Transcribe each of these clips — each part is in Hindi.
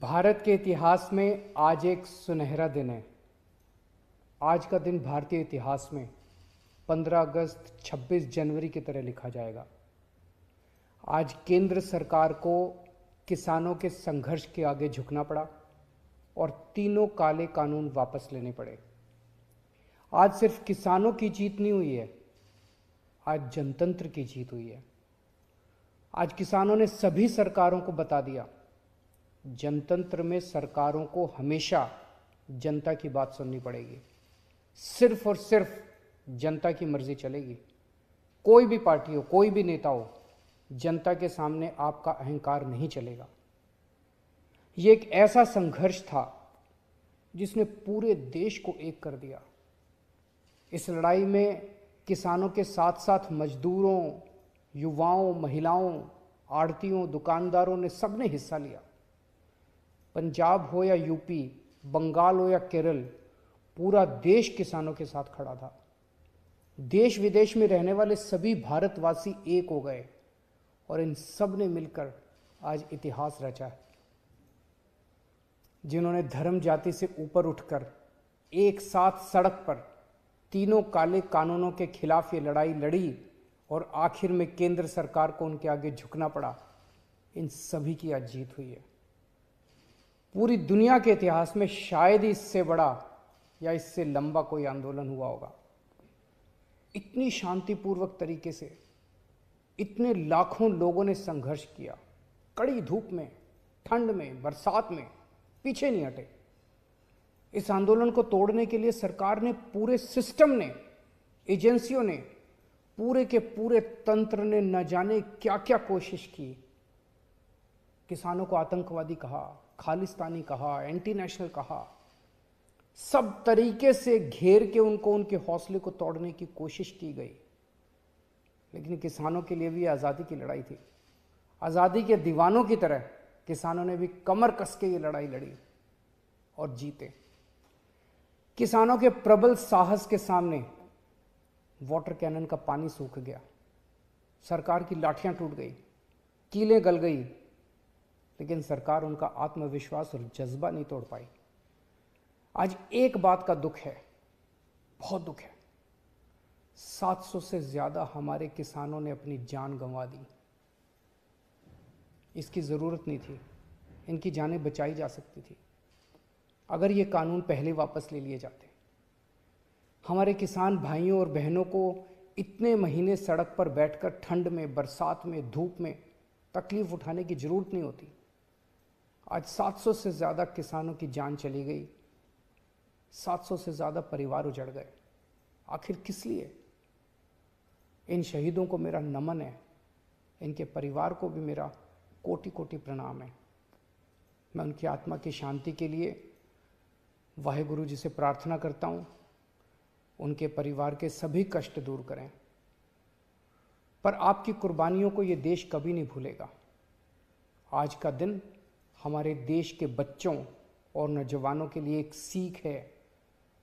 भारत के इतिहास में आज एक सुनहरा दिन है आज का दिन भारतीय इतिहास में 15 अगस्त 26 जनवरी की तरह लिखा जाएगा आज केंद्र सरकार को किसानों के संघर्ष के आगे झुकना पड़ा और तीनों काले कानून वापस लेने पड़े आज सिर्फ किसानों की जीत नहीं हुई है आज जनतंत्र की जीत हुई है आज किसानों ने सभी सरकारों को बता दिया जनतंत्र में सरकारों को हमेशा जनता की बात सुननी पड़ेगी सिर्फ और सिर्फ जनता की मर्जी चलेगी कोई भी पार्टी हो कोई भी नेता हो जनता के सामने आपका अहंकार नहीं चलेगा ये एक ऐसा संघर्ष था जिसने पूरे देश को एक कर दिया इस लड़ाई में किसानों के साथ साथ मजदूरों युवाओं महिलाओं आड़तियों दुकानदारों ने सबने हिस्सा लिया पंजाब हो या यूपी बंगाल हो या केरल पूरा देश किसानों के साथ खड़ा था देश विदेश में रहने वाले सभी भारतवासी एक हो गए और इन सब ने मिलकर आज इतिहास रचा है जिन्होंने धर्म जाति से ऊपर उठकर एक साथ सड़क पर तीनों काले कानूनों के खिलाफ ये लड़ाई लड़ी और आखिर में केंद्र सरकार को उनके आगे झुकना पड़ा इन सभी की आज जीत हुई है पूरी दुनिया के इतिहास में शायद ही इससे बड़ा या इससे लंबा कोई आंदोलन हुआ होगा इतनी शांतिपूर्वक तरीके से इतने लाखों लोगों ने संघर्ष किया कड़ी धूप में ठंड में बरसात में पीछे नहीं हटे इस आंदोलन को तोड़ने के लिए सरकार ने पूरे सिस्टम ने एजेंसियों ने पूरे के पूरे तंत्र ने न जाने क्या क्या कोशिश की किसानों को आतंकवादी कहा खालिस्तानी कहा एंटी नेशनल कहा सब तरीके से घेर के उनको उनके हौसले को तोड़ने की कोशिश की गई लेकिन किसानों के लिए भी आज़ादी की लड़ाई थी आज़ादी के दीवानों की तरह किसानों ने भी कमर कस के ये लड़ाई लड़ी और जीते किसानों के प्रबल साहस के सामने वाटर कैनन का पानी सूख गया सरकार की लाठियां टूट गई कीलें गल गई लेकिन सरकार उनका आत्मविश्वास और जज्बा नहीं तोड़ पाई आज एक बात का दुख है बहुत दुख है 700 से ज़्यादा हमारे किसानों ने अपनी जान गंवा दी इसकी ज़रूरत नहीं थी इनकी जानें बचाई जा सकती थी अगर ये कानून पहले वापस ले लिए जाते हमारे किसान भाइयों और बहनों को इतने महीने सड़क पर बैठकर ठंड में बरसात में धूप में तकलीफ़ उठाने की ज़रूरत नहीं होती आज 700 से ज़्यादा किसानों की जान चली गई 700 से ज़्यादा परिवार उजड़ गए आखिर किस लिए इन शहीदों को मेरा नमन है इनके परिवार को भी मेरा कोटि कोटि प्रणाम है मैं उनकी आत्मा की शांति के लिए वाहे गुरु जी से प्रार्थना करता हूँ उनके परिवार के सभी कष्ट दूर करें पर आपकी कुर्बानियों को ये देश कभी नहीं भूलेगा आज का दिन हमारे देश के बच्चों और नौजवानों के लिए एक सीख है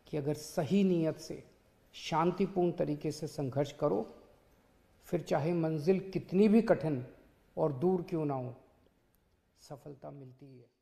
कि अगर सही नीयत से शांतिपूर्ण तरीके से संघर्ष करो फिर चाहे मंजिल कितनी भी कठिन और दूर क्यों ना हो सफलता मिलती है